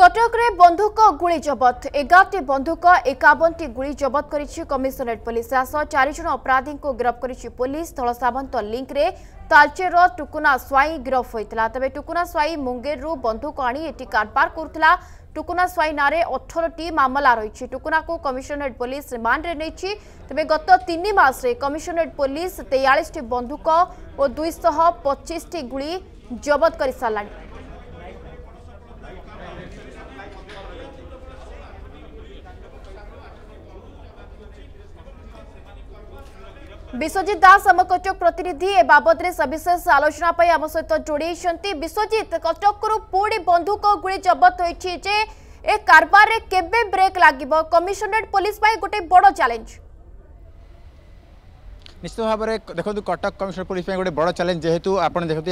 কটকরে বন্ধুক গুড়ি জবত এগারটি বন্ধুক একাবনটি গুড়ি জবত করেছে কমিশনরেট পুলিশ সহ চারিজন অপরাধী গিরফ করেছে পুলিশ ধল সামন্ত লিঙ্করে তালচের টুকুনা স্বাই গিরফ হয়েছিল তবে টুকুনা স্বাই মুঙ্গেরু বন্ধুক আনি এটি কারবার করুলা টুকুনা স্বাই নাঁরে অঠরটি মামলা রয়েছে টুকুনাকে কমিশনরেট পুলিশ রিমান্ডে নিয়েছে তবে গত তিন মাসে কমিশনরেট পুলিশ তেয়াশটি বন্ধুক ও দুইশহ পঁচিশটি গুড়ি জবত করে সারা বিশ্বজিৎ দাস আম কটক প্রতিনিধি এ বাবদে সবিশেষ আলোচনা আম সহ যোড়াই বিশ্বজিৎ কটক রু পুড়ি বন্ধুক গুড়ি জবত হয়েছে যে এ কারবারে কেবে ব্রেক লাগিব কমিশনরেট পুলিশ পাই গোটে বড় চ্যালেঞ্জ নিশ্চিত ভাবে দেখুন কটক কমিশনার পুলিশ গোটে বড় চ্যালেঞ্জ যেহেতু আপনার দেখুন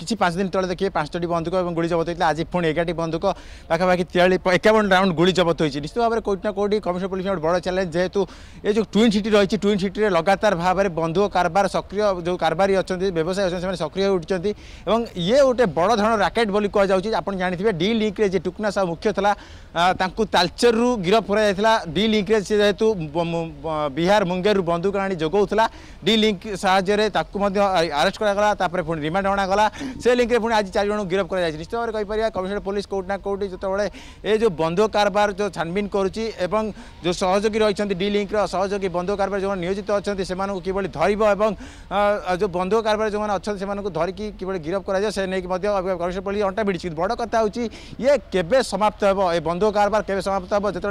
কিছু পাঁচ দিন তলে দেখিয়ে পাঁচটি বন্ধুক এবং গুড়ি জবত হয়েছিল আজ পুঁ এগারোটি বন্ধুক পাখাপাখি তিয়াল্লিশ একাবন রাউন্ড গুড়ি জবত হয়েছে নিশ্চিত ভাবে কোটি না কোটি কমিশনার পুলিশ গোটে বড় চ্যালেঞ্জ যেহেতু এই যে টুইন সিটি রয়েছে টুইন সিটিতে লগাতার ভাবে বন্ধুক কারবার সক্রিয় যে কারবারি অনেক ব্যবসায়ী অনেক সে সক্রিয় হয়ে উঠছেন এবং ইয়ে গোটে বড় ধরনের রাকেট বলে কুযাচ্ছে আপনার জাঁথিবে ডি লিঙ্কে যে টুকনা সাহু মুখ্য লা তাঁকু তালচরু গিরফ করা যাই ডি লিঙ্কে সে যেহেতু বিহার মুঙ্গেরু বন্ধুক আনি যোগাও ডি লিঙ্ক সাহায্যে তাকে আরেস্ট করা তাপরে পুঁ রিমান্ড অণাগলা সে লিঙ্কে পুঁ আজ চারি গিরফ করা যাই নিশ্চিত ভাবে কইপারা কমিশনার পুলিশ কোটি না কোটি যেতবে এ যে বন্ধ কারবার যে ছানবিন করুচি এবং যে সহযোগী রয়েছেন ডি লিঙ্কর সহযোগী বন্ধ কারবার যে নিয়োজিত অনেক সে কিভাবে ধরব এবং যে বন্ধ কারবার যে অনেক সে ধরিকি কিভাবে গিরফ করা যায় সে নিয়ে কমিশনার পুলিশ অন্টা ভিড়ছে কিন্তু বড় কথা হচ্ছে ইয়ে কেবে সমাপ্ত হব এ বন্ধ কারবার কেবে সমাপ্ত হব যেত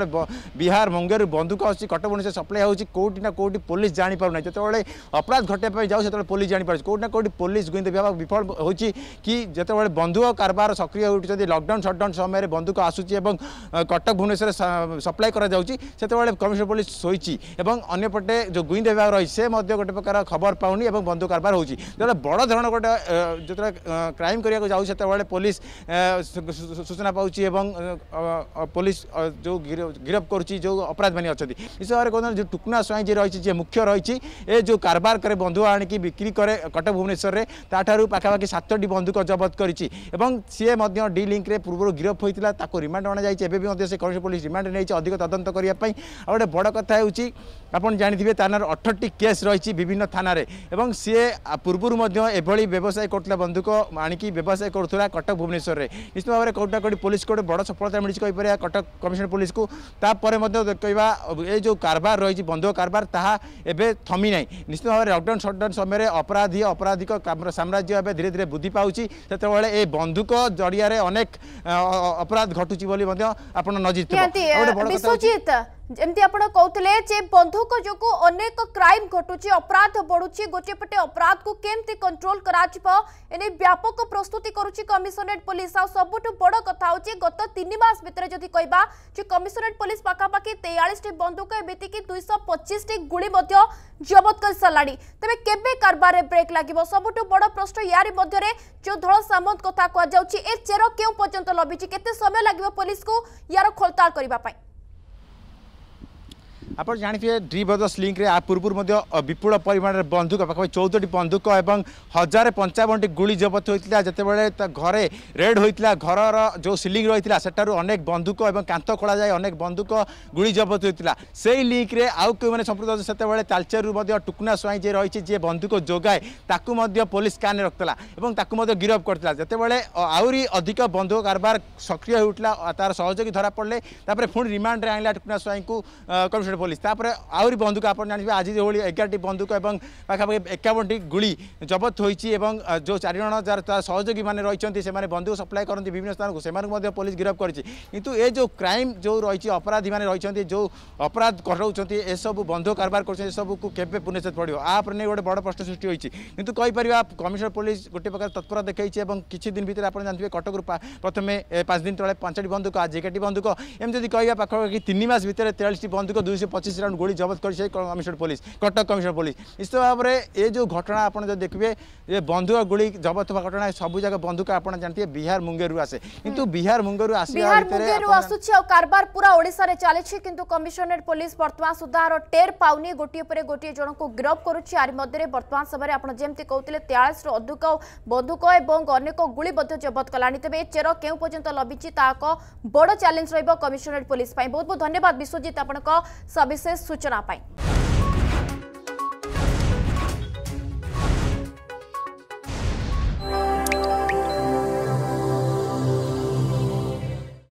বিহার মঙ্গেরু বন্ধুক আসছে কটক সে সপ্লাই হচ্ছে কোটি না কোটি পুলিশ জাঁপারু না যেতবে যেতবে অপরাধ ঘটাইবা যাও সেতবে পুলিশ জাঁপারছে কোটি না কোটি পুলিশ গোয়েন্দা বিভাগ বিফল হচ্ছে কি যেতবে বন্ধুক কারবার সক্রিয় উঠছেন লকডাউন সটডাউন সময়ের বন্ধুক আসুচি এবং কটক ভুবনেশ্বর সপ্লাই করা যাচ্ছে সেতবে কমিশনার পুলিশ শোইছি এবং অন্যপটে যে গোয়েন্দা বিভাগ রয়েছে সে গোটে প্রকার খবর পাওনি এবং বন্ধু কারবার হচ্ছে যেতবে বড় ধরনের গোটে যেতবে ক্রাইম করা যাও সেতবে পুলিশ সূচনা পাচ্ছি এবং পুলিশ যে গিরফ করছি যে অপরাধ মানে অনেক বিষয়ে কোথাও যে টুকনা স্বাইঁ যে রয়েছে যে মুখ্য রয়েছে এ ଯେଉଁ କାରବାର କରେ ବନ୍ଧୁକ ଆଣିକି ବିକ୍ରି କରେ କଟକ ଭୁବନେଶ୍ୱରରେ ତାଠାରୁ ପାଖାପାଖି ସାତଟି ବନ୍ଧୁକ ଜବତ କରିଛି ଏବଂ ସିଏ ମଧ୍ୟ ଡି ଲିଙ୍କରେ ପୂର୍ବରୁ ଗିରଫ ହୋଇଥିଲା ତାକୁ ରିମାଣ୍ଡ ଅଣାଯାଇଛି ଏବେ ବି ମଧ୍ୟ ସେ କୌଣସି ପୋଲିସ ରିମାଣ୍ଡ ନେଇଛି ଅଧିକ ତଦନ୍ତ କରିବା ପାଇଁ ଆଉ ଗୋଟେ ବଡ଼ କଥା ହେଉଛି ଆପଣ ଜାଣିଥିବେ ତାନାର ଅଠରଟି କେସ୍ ରହିଛି ବିଭିନ୍ନ ଥାନାରେ ଏବଂ ସିଏ ପୂର୍ବରୁ ମଧ୍ୟ ଏଭଳି ବ୍ୟବସାୟ କରୁଥିଲା ବନ୍ଧୁକ ଆଣିକି ବ୍ୟବସାୟ କରୁଥିଲା କଟକ ଭୁବନେଶ୍ୱରରେ ନିଶ୍ଚିତ ଭାବରେ କେଉଁଟା କେଉଁଠି ପୋଲିସକୁ ଗୋଟେ ବଡ଼ ସଫଳତା ମିଳିଛି କହିପାରିବା କଟକ କମିଶନ ପୋଲିସକୁ ତାପରେ ମଧ୍ୟ କହିବା ଏ ଯେଉଁ କାରବାର ରହିଛି ବନ୍ଧୁକ କାରବାର ତାହା ଏବେ ଥମି ନାହିଁ ନିଶ୍ଚିତ ଭାବରେ ଲକଡାଉନ୍ ସଟଡାଉନ୍ ସମୟରେ ଅପରାଧୀ ଅପରାଧିକ ସାମ୍ରାଜ୍ୟ ଏବେ ଧୀରେ ଧୀରେ ବୃଦ୍ଧି ପାଉଛି ସେତେବେଳେ ଏ ବନ୍ଧୁକ ଜରିଆରେ ଅନେକ ଅପରାଧ ଘଟୁଛି ବୋଲି ମଧ୍ୟ ଆପଣ ନଜର ବିଶ୍ୱଜିତ যেমতি আপনার কৌলে যে বন্ধুক যোগ অনেক ক্রাইম ঘটুছে অপরাধ বড়ুছে গোটিয়ে পটে অপরাধক কেমতি কন্ট্রোল করা এনে ব্যাপক প্রস্তুতি করুছে কমিশনরেট পুলিশ আবুঠু বড় কথা হচ্ছে গত তিন মাস ভিতরে যদি কহবা যে কমিশনরেট পুলিশ পাখাপাখি তেয়াশটি বন্ধুক এমিতিকি দুইশ পঁচিশটি গুড়ি জবত করে সারা তবে কেবে কারবারে ব্রেক লাগবে সবুঠু বড় প্রশ্ন ইয়ারি মধ্যে যে ধল সামন্ত কথা কুযাচ্ছে এ চের কেউ পর্যন্ত লবিছে কেতে সময় লাগবে পুলিশকে ইয়ার খোলতাড় করা ଆପଣ ଜାଣିଥିବେ ଡ୍ରିବଦସ୍ ଲିଙ୍କ୍ରେ ଆ ପୂର୍ବରୁ ମଧ୍ୟ ବିପୁଳ ପରିମାଣରେ ବନ୍ଧୁକ ପାଖାପାଖି ଚଉଦଟି ବନ୍ଧୁକ ଏବଂ ହଜାରେ ପଞ୍ଚାବନଟି ଗୁଳି ଜବତ ହୋଇଥିଲା ଯେତେବେଳେ ତା ଘରେ ରେଡ୍ ହୋଇଥିଲା ଘରର ଯେଉଁ ସିଲିଂ ରହିଥିଲା ସେଠାରୁ ଅନେକ ବନ୍ଧୁକ ଏବଂ କାନ୍ଥ ଖୋଳାଯାଇ ଅନେକ ବନ୍ଧୁକ ଗୁଳି ଜବତ ହୋଇଥିଲା ସେଇ ଲିଙ୍କ୍ରେ ଆଉ କେଉଁମାନେ ସମ୍ପୃକ୍ତ ଅଛନ୍ତି ସେତେବେଳେ ତାଲଚେରରୁ ମଧ୍ୟ ଟୁକୁନା ସ୍ୱାଇଁ ଯିଏ ରହିଛି ଯିଏ ବନ୍ଧୁକ ଯୋଗାଏ ତାକୁ ମଧ୍ୟ ପୋଲିସ କାନରେ ରଖିଥିଲା ଏବଂ ତାକୁ ମଧ୍ୟ ଗିରଫ କରିଥିଲା ଯେତେବେଳେ ଆହୁରି ଅଧିକ ବନ୍ଧୁକ କାରବାର ସକ୍ରିୟ ହେଉଥିଲା ତାର ସହଯୋଗୀ ଧରାପଡ଼ିଲେ ତାପରେ ପୁଣି ରିମାଣ୍ଡରେ ଆଣିଲା ଟୁକୁନା ସ୍ୱାଇଁଙ୍କୁ କମିଶନ পুলিশ তাপরে আহরি বন্দুক আপনার জাঁবে আজ যেভাবে এগারোটি বন্দুক এবং পাখাপাখি একাবনটি গুড়ি জবত হয়েছে এবং যে চারিজন যার সহযোগী মানে রয়েছেন সে বন্দুক সপ্লাই করতে বিভিন্ন স্থানক সে পুলিশ গিরফ করেছে কিন্তু এ যে ক্রাইম যে রয়েছে অপরাধী মানে রয়েছেন যে অপরাধ ঘটাউছেন এসব বন্ধ কারবার করছেন এসবুকু কেবে পুনশ্চেত পড়ব আপনি গোটে বড় প্রশ্ন সৃষ্টি হয়েছে কিন্তু কইপার কমিশনার পুলিশ গোটে প্রকার তৎপরতা দেখাইছে এবং কিছু দিন ভিতরে আপনার জাঁথে কটকর প্রথমে পাঁচ দিন তলে পাঁচটি বন্ধুক আজ এগারটি বন্ধুক এমনি যদি কহা পাখাপাখি তিন মাস ভিতরে তেয়াল্লিশটি বন্ধুক দুইশো পঁচিশ রাউন্ড গুড়ি জবত করেছে commissioner police Cuttack commissioner police নিশ্চিত ভাবে এই যে ঘটনা আপনার যদি দেখবে যে বন্ধুক গুড়ি জবত হওয়া ঘটনা সবুজাক বন্ধুক আপনার জানিয়ে বিহার মুঙ্গের আসে কিন্তু বিহার মুঙ্গের আসুচি কারবার পুরা ওড়িশারে চালিছে কিন্তু কমিশনার পুলিশ বর্তমান সুদ্ধা টের পাউনি গোটিয়ে পরে গোটিয়ে জনকু গিরফ করুছি আর মধ্যে বর্তমান সময় আপনার যেমতি কৌলে তেয়াশ রু অধিক বন্ধুক এবং অনেক গুড়ি মধ্যে জবত কলানি তবে এ চের কেউ পর্যন্ত লবিছি তাক বড় চ্যালেঞ্জ রহব কমিশনার পুলিশ বহু বহু ধন্যবাদ বিশ্বজিৎ আপনার सर्विसेज सूचना पाई